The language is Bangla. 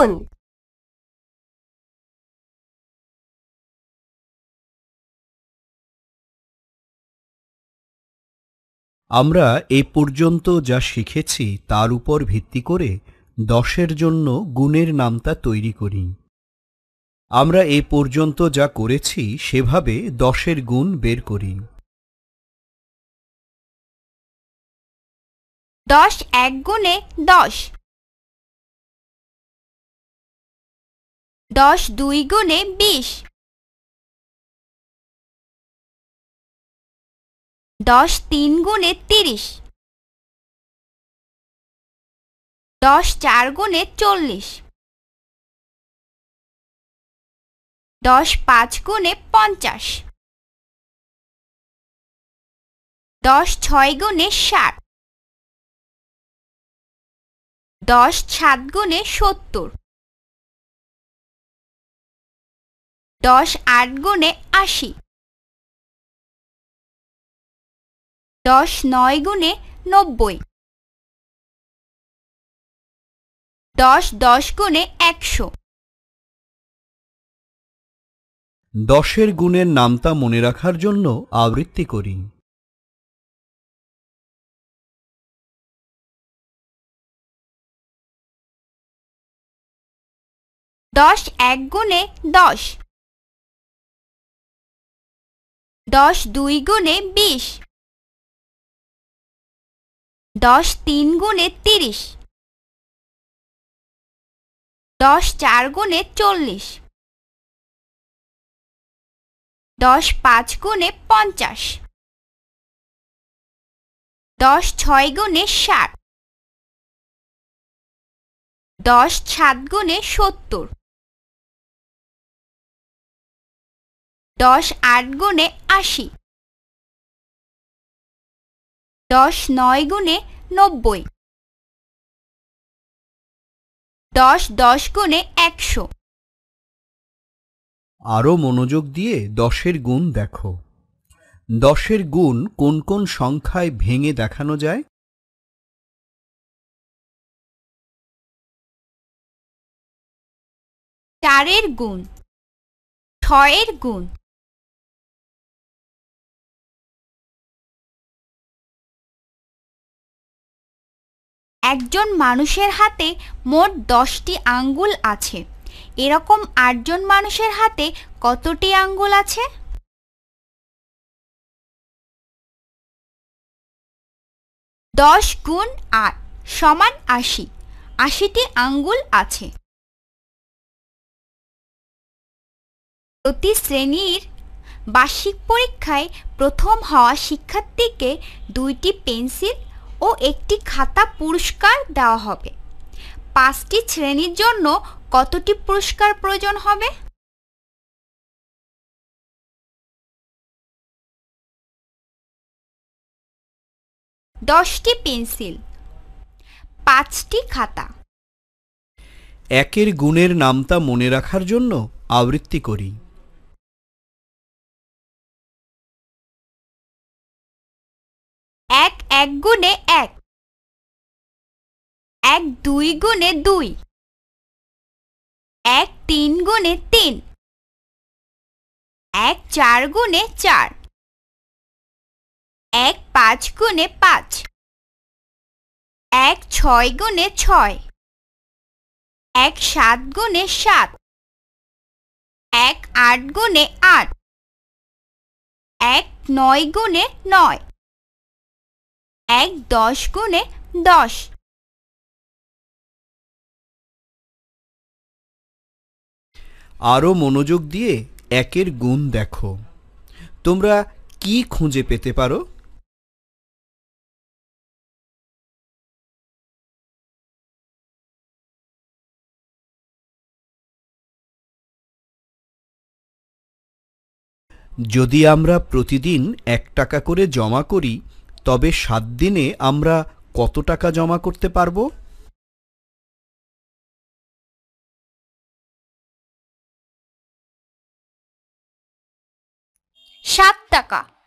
বলুন আমরা এ পর্যন্ত যা শিখেছি তার উপর ভিত্তি করে দশের জন্য গুণের নামতা তৈরি করি আমরা এ পর্যন্ত যা করেছি সেভাবে দশের গুণ বের করি দশ এক গুণে দশ দশ দুই গুণে বিশ দশ তিন গুণে তিরিশ দশ চার গুণে চল্লিশ দশ পাঁচ গুণে পঞ্চাশ দশ ছয় গুণে ষাট দশ সাত গুণে সত্তর দশ আট গুণে আশি দশ নয় গুণে নব্বই দশ দশ গুণে একশো দশের গুণের নামতা মনে রাখার জন্য আবৃত্তি করি দশ এক গুণে দশ দশ দুই গুণে বিশ দশ তিন গুণে তিরিশ দশ চার গুণে চল্লিশ দশ পাঁচ গুণে পঞ্চাশ দশ ছয় গুণে ষাট দশ সাত গুণে সত্তর দশ আট গুণে আশি দশ নয় গুণে নব্বই দশ দশ গুণে একশো আরও মনোযোগ দিয়ে দশের গুণ দেখো দশের গুণ কোন কোন সংখ্যায় ভেঙে দেখানো যায় চারের গুণ ছয়ের গুণ একজন মানুষের হাতে মোট দশটি আঙ্গুল আছে এরকম আটজন মানুষের হাতে কতটি আঙ্গুল আছে দশ গুণ আট সমান আশি আশিটি আঙ্গুল আছে প্রতি শ্রেণীর বার্ষিক পরীক্ষায় প্রথম হওয়া শিক্ষার্থীকে দুইটি পেন্সিল ও একটি খাতা পুরস্কার দেওয়া হবে পাঁচটি শ্রেণীর জন্য কতটি পুরস্কার প্রয়োজন হবে দশটি পেন্সিল পাঁচটি খাতা একের গুণের নামতা মনে রাখার জন্য আবৃত্তি করি এক গুণে এক এক দুই গুণে দুই এক তিন গুণে তিন এক চার গুণে চার এক পাঁচ গুণে পাঁচ এক ছয় গুণে ছয় এক সাত গুণে সাত এক আট গুণে আট এক নয় গুণে নয় এক দশ গুণে দশ আরও মনোযোগ দিয়ে একের গুণ দেখো তোমরা কি খুঁজে পেতে পারো যদি আমরা প্রতিদিন এক টাকা করে জমা করি তবে সাত দিনে আমরা কত টাকা জমা করতে পারব সাত টাকা